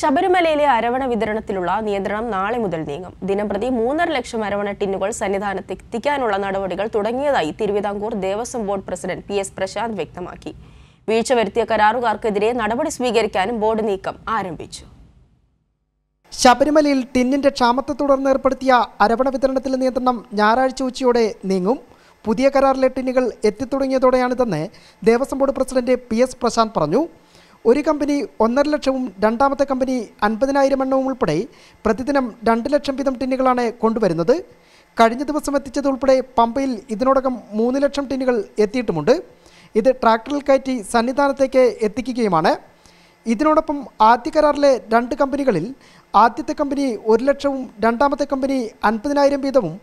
ശബരിമലയിലെ അരവണ വിതരണത്തിലുള്ള നിയന്ത്രണം നാളെ മുതൽ നീങ്ങും ദിനംപ്രതി മൂന്നര ലക്ഷം അരവണ ടിന്നുകൾ സന്നിധാനത്ത് എത്തിക്കാനുള്ള നടപടികൾ തുടങ്ങിയതായി Travancore Devaswom board president P S Prasanth വ്യക്തമാക്കി വീഴ്ച വരുത്തിയ കരാറുകാർക്കെതിരെ നടപടി സ്വീകരിക്കാനും ബോർഡ് നീക്കം ആരംഭിച്ചു ശബരിമലയിൽ ടിന്നിന്റെ ക്ഷാമത്തെ തുടർന്ന് ഏർപ്പെടുത്തിയ അരവണ വിതരണത്തിലെ നിയന്ത്രണം ഞായറാഴ്ച ഉച്ചയോടെ നീങ്ങും പുതിയ കരാറിലെ ടിന്നുകൾ എത്തിത്തുടങ്ങിയതോടെയാണിതെന്ന് Devaswom board president P S Prasanth പറഞ്ഞു ഒരു കമ്പനി ഒന്നര ലക്ഷവും രണ്ടാമത്തെ കമ്പനി അൻപതിനായിരം എണ്ണവും ഉൾപ്പെടെ പ്രതിദിനം രണ്ട് ലക്ഷം വീതം ടിന്നുകളാണ് കൊണ്ടുവരുന്നത് കഴിഞ്ഞ ദിവസം എത്തിച്ചതുൾപ്പെടെ പമ്പയിൽ ഇതിനോടകം മൂന്ന് ലക്ഷം ടിന്നുകൾ എത്തിയിട്ടുമുണ്ട് ഇത് ട്രാക്ടറിൽ കയറ്റി സന്നിധാനത്തേക്ക് എത്തിക്കുകയുമാണ് ഇതിനോടൊപ്പം ആദ്യ കരാറിലെ രണ്ട് കമ്പനികളിൽ ആദ്യത്തെ കമ്പനി ഒരു ലക്ഷവും രണ്ടാമത്തെ കമ്പനി അൻപതിനായിരം വീതവും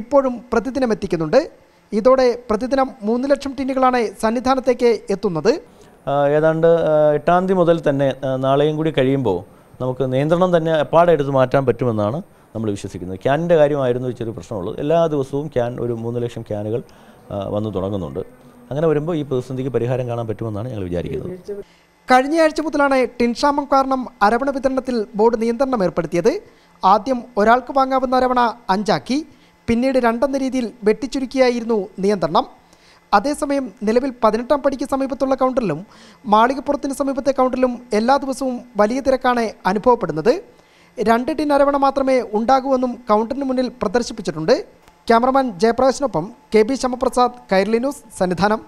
ഇപ്പോഴും പ്രതിദിനം എത്തിക്കുന്നുണ്ട് ഇതോടെ പ്രതിദിനം മൂന്ന് ലക്ഷം ടിന്നുകളാണ് സന്നിധാനത്തേക്ക് എത്തുന്നത് ഏതാണ്ട് എട്ടാം തീയതി മുതൽ തന്നെ നാളെയും കൂടി കഴിയുമ്പോൾ നമുക്ക് നിയന്ത്രണം തന്നെ എപ്പാടെ എടുത്ത് മാറ്റാൻ പറ്റുമെന്നാണ് നമ്മൾ വിശ്വസിക്കുന്നത് ക്യാനിൻ്റെ കാര്യമായിരുന്നു ചെറിയ പ്രശ്നമുള്ളൂ എല്ലാ ദിവസവും ക്യാൻ ഒരു മൂന്ന് ലക്ഷം ക്യാനുകൾ വന്നു തുടങ്ങുന്നുണ്ട് അങ്ങനെ വരുമ്പോൾ ഈ പ്രതിസന്ധിക്ക് പരിഹാരം കാണാൻ പറ്റുമെന്നാണ് ഞങ്ങൾ വിചാരിക്കുന്നത് കഴിഞ്ഞയാഴ്ച മുതലാണ് ടിൻഷാമം കാരണം അരവണ വിതരണത്തിൽ ബോർഡ് നിയന്ത്രണം ഏർപ്പെടുത്തിയത് ആദ്യം ഒരാൾക്ക് വാങ്ങാവുന്ന അരവണ അഞ്ചാക്കി പിന്നീട് രണ്ടെന്ന രീതിയിൽ വെട്ടിച്ചുരുക്കിയായിരുന്നു നിയന്ത്രണം അതേസമയം നിലവിൽ പതിനെട്ടാം പടിക്ക് സമീപത്തുള്ള കൗണ്ടറിലും മാളികപ്പുറത്തിന് സമീപത്തെ കൗണ്ടറിലും എല്ലാ ദിവസവും വലിയ തിരക്കാണ് അനുഭവപ്പെടുന്നത് രണ്ട് ടിൻ അരവണ മാത്രമേ ഉണ്ടാകൂവെന്നും കൗണ്ടറിന് മുന്നിൽ പ്രദർശിപ്പിച്ചിട്ടുണ്ട് ക്യാമറമാൻ ജയപ്രകാശിനൊപ്പം K B Shyamaprasad Kairali news Sannidhanam